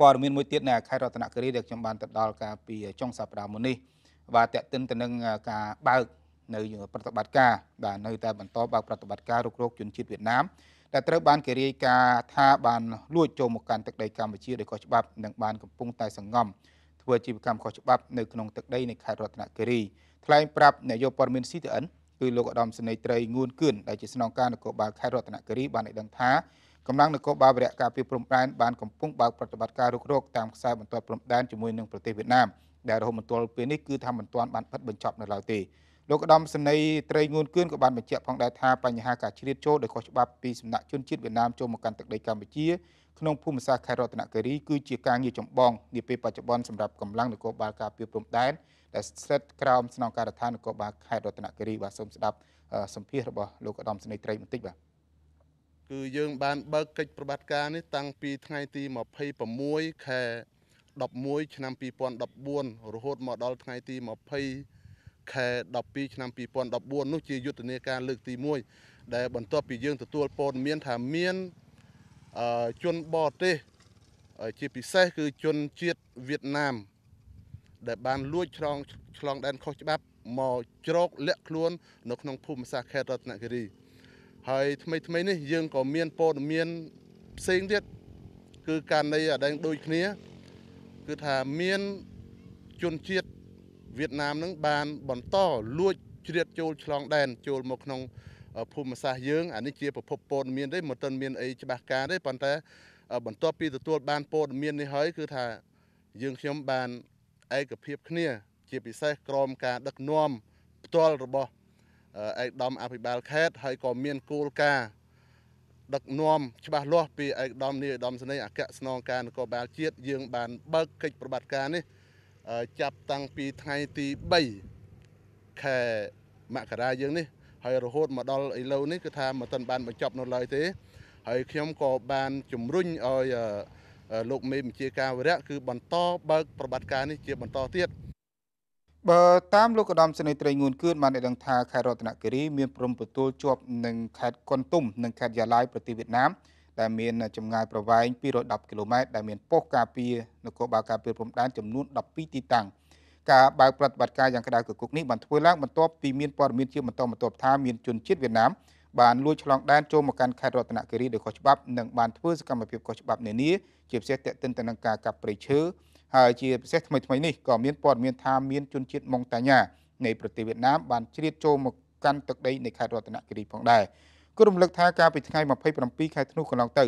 ព័ត៌មានមួយទៀតនៅខេត្តរតនគិរីដែលខ្ញុំបានទៅដល់កាលពីចុងសប្តាហ៍មុននេះបាទតេតិនទៅនឹងការបើកនៅប្រតិបត្តិការបាទនៅតែបន្តបើកប្រតិបត្តិការរុករកជនជាតិវៀតណាមដែលត្រូវបានគេរាយការណ៍ថាបានលួចចូលមកកាន់ទឹកដីកម្ពុជាដោយខុសច្បាប់និងបានកំពុងតែសង្ងំធ្វើអាជីវកម្មខុសច្បាប់នៅក្នុងទឹកដីនៃខេត្តរតនគិរីថ្លែងប្រាប់នាយកព័ត៌មាន CTN គឺលោកឧត្តមសេនីយ៍ត្រីងួនគឿនដែលជាស្នងការនគរបាលខេត្តរតនគិរីបានឲ្យដឹងថាកម្លាំងនគរបាលវរៈការពារព្រំដែនបានកំពុងបើកប្រតិបត្តិការរុករកតាមខ្សែបន្ទាត់ព្រំដែនជាមួយនឹងប្រទេសវៀតណាមដែលរហូតមកទល់ពេលនេះគឺថាមិនទាន់បានបិទបញ្ចប់នៅឡើយទេលោកឧត្តមសេនីយ៍ត្រីងួនគឿនក៏បានបញ្ជាក់ផងដែរថាបញ្ហាការជ្រៀតចូលដោយខុសច្បាប់ពីសំណាក់ជនជាតិវៀតណាមចូលមកកាន់ទឹកដីកម្ពុជាក្នុងភូមិសាស្ត្រខេត្តរតនគិរីគឺជាការងារចម្បងនាពេលបច្ចុប្បន្នសម្រាប់កម្លាំងនគរបាលការពារព្រំដែនដែលស្ថិតក្រោមស្នងការដ្ឋាននគរបាលខេត្តរតនគិរីបាទសូមស្ដាប់សម្ភាសរបស់លោកឧត្តមសេនីយ៍ត្រីបន្តិចបាទគឺយើងបានបើកកិច្ចប្រតិបត្តិការនេះតាំងពី ថ្ងៃទី26ខែ11ឆ្នាំ2014រហូតមកដល់ថ្ងៃទី20ខែ12ឆ្នាំ2014នោះជាយុទ្ធនាការលើកទី1ដែលបន្ទាប់ពីយើងទទួលព័ត៌មានថាមានជនបរទេសជាពិសេសគឺជនជាតិវៀតណាម ដែលបានលួចឆ្លងឆ្លងដែនខុសច្បាប់មកជ្រោកលាក់ខ្លួននៅក្នុងភូមិសាស្ត្រខេត្តរតនគិរី។ហើយថ្មីថ្មីនេះយើងក៏មានព័ត៌មានផ្សេងទៀតគឺករណីអដែងដូចគ្នា គឺថាមានជនជាតិវៀតណាមនឹងបានបន្តលួចជ្រៀតចូលឆ្លងដែនចូលមកក្នុងភូមិសាស្ត្រយើងអានេះជា ប្រភពព័ត៌មានទេមិនទាន់មានអីច្បាស់ការទេប៉ុន្តែបន្ទាប់ពីទទួលបានព័ត៌មាននេះហើយគឺថាយើងខ្ញុំបានឯកភាពគ្នា ជាពិសេសក្រមការដឹកនាំផ្ទាល់របស់ឯកឧត្តមអភិបាលខេត្តហើយក៏មានគោលការណ៍ដឹកនាំច្បាស់លាស់ពីឯកឧត្តមនាយឧត្តមសេនីយ៍អគ្គស្នងការនគរបាលជាតិយើង បានបើកកិច្ចប្រតិបត្តិការនេះចាប់តាំងពីថ្ងៃទី3ខែមករាយើងនេះហើយរហូតមកដល់ឥឡូវនេះគឺថាមិនទាន់បានបញ្ចប់នៅឡើយទេ ហើយខ្ញុំក៏បានជំរុញឲ្យលោកមេបញ្ជាការវរៈគឺបន្តបើកប្រតិបត្តិការនេះជាបន្តទៀតបើតាមលោកឧត្តមសេនីយ៍ត្រីងួនគឿនបានដឹងថាខេត្តរតនគិរីមានព្រំប្រទល់ជាប់នឹងខេត្តកុនទុំ និងខេត្តយ៉ាឡៃប្រទេសវៀតណាមដែលមានចម្ងាយប្រវែង210គីឡូម៉ែត្រដែលមានប៉ុស្តិ៍ការពារនគរបាលការពារព្រំដែនចំនួន12ទីតាំងការបើកប្រតិបត្តិការយ៉ាងក្តៅគគុកនេះបានធ្វើឡើងបន្ទាប់ពីមានព័ត៌មានជាបន្តបន្ទាប់ថាមានជនជាតិវៀតណាមបានលួចឆ្លងដែនចូលមកកាន់ខេត្តរតនគិរីដោយខុសច្បាប់និងបានធ្វើសកម្មភាពខុសច្បាប់នានាជាពិសេសទាក់ទិនទៅនឹងការកាប់ព្រៃឈើហើយជាពិសេសថ្មីថ្មីនេះក៏មានព័ត៌មានថាមានជនជាតិម៉ុងតាញ៉ានៃប្រទេសវៀតណាមបានជ្រៀតចូលមកកាន់ទឹកដីនៃខេត្តរតនគិរីផងដែរគូរំលឹកថាកាលពីថ្ងៃ27ខែធ្នូកន្លងទៅ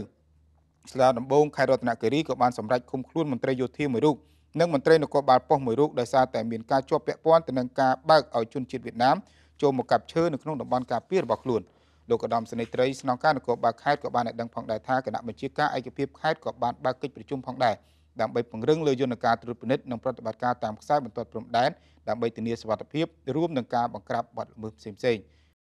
ស្លាដំបងខេត្តរតនគិរីក៏បានសម្រេចឃុំខ្លួនមន្ត្រីយោធាមួយរូបនិងមន្ត្រីនគរបាលប៉ុស្តិ៍មួយរូបដោយសារតែមានការជាប់ពាក់ព័ន្ធទៅនឹងការបើកឲ្យជនជាតិវៀតណាមចូលមកកាប់ឈើនៅក្នុងតំបន់ការពាររបស់ខ្លួនលោកឧត្តមសេនីយត្រីស្នងការនគរបាលខេត្តក៏បានឲ្យដឹងផងដែរថាគណៈបញ្ជាការឯកភាពខេត្តក៏បានបើកកិច្ចប្រជុំផងដែរដើម្បីពង្រឹងលើយន្តការត្រួតពិនិត្យនិងប្រតិបត្តិការតាមខ្សែបន្ទាត់ព្រំដែនដើម្បីធានាសុវត្ថិភាពរួមនឹងការបង្ក្រាបបទល្មើសផ្សេងៗ។